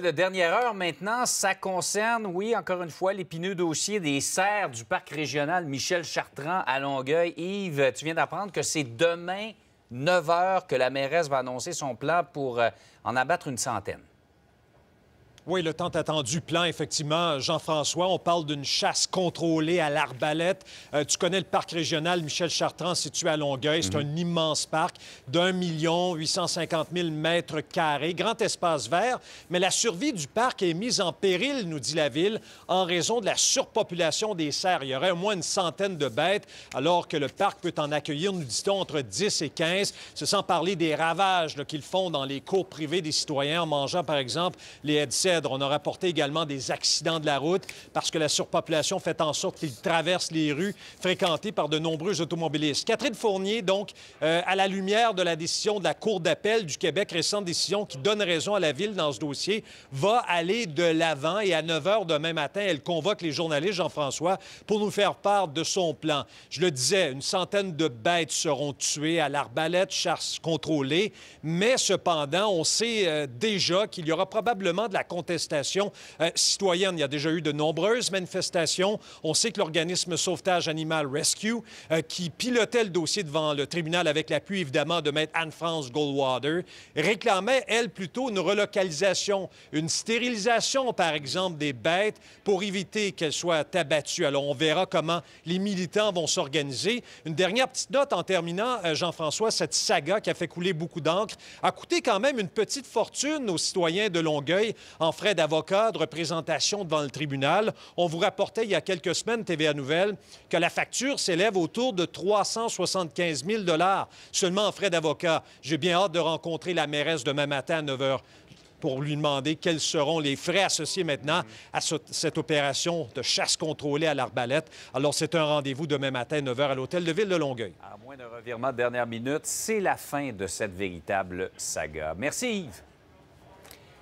De dernière heure maintenant, ça concerne, oui, encore une fois, l'épineux dossier des serres du parc régional Michel Chartrand à Longueuil. Yves, tu viens d'apprendre que c'est demain, 9 h, que la mairesse va annoncer son plan pour euh, en abattre une centaine. Oui, le tant attendu plan, effectivement, Jean-François. On parle d'une chasse contrôlée à l'arbalète. Euh, tu connais le parc régional Michel Chartrand situé à Longueuil. C'est mhm. un immense parc d'un million 850 000 mètres carrés, grand espace vert. Mais la survie du parc est mise en péril, nous dit la ville, en raison de la surpopulation des cerfs. Il y aurait au moins une centaine de bêtes, alors que le parc peut en accueillir, nous dit-on, entre 10 et 15. C'est sans parler des ravages qu'ils font dans les cours privés des citoyens en mangeant, par exemple, les headsets on a rapporté également des accidents de la route parce que la surpopulation fait en sorte qu'ils traversent les rues fréquentées par de nombreux automobilistes. Catherine Fournier, donc, euh, à la lumière de la décision de la Cour d'appel du Québec, récente décision qui donne raison à la Ville dans ce dossier, va aller de l'avant et à 9 h demain matin, elle convoque les journalistes, Jean-François, pour nous faire part de son plan. Je le disais, une centaine de bêtes seront tuées à l'arbalète, chasse contrôlée, mais cependant, on sait euh, déjà qu'il y aura probablement de la euh, citoyenne. Il y a déjà eu de nombreuses manifestations. On sait que l'organisme Sauvetage Animal Rescue, euh, qui pilotait le dossier devant le tribunal avec l'appui évidemment de maître Anne-France Goldwater, réclamait, elle, plutôt une relocalisation, une stérilisation, par exemple, des bêtes pour éviter qu'elles soient abattues. Alors, on verra comment les militants vont s'organiser. Une dernière petite note en terminant, euh, Jean-François, cette saga qui a fait couler beaucoup d'encre a coûté quand même une petite fortune aux citoyens de Longueuil en frais d'avocat, de représentation devant le tribunal. On vous rapportait il y a quelques semaines, TVA Nouvelle, que la facture s'élève autour de 375 000 seulement en frais d'avocat. J'ai bien hâte de rencontrer la mairesse demain matin à 9 h pour lui demander quels seront les frais associés maintenant à cette opération de chasse contrôlée à l'arbalète. Alors, c'est un rendez-vous demain matin, à 9 h, à l'Hôtel de Ville de Longueuil. À moins d'un revirement de dernière minute, c'est la fin de cette véritable saga. Merci, Yves.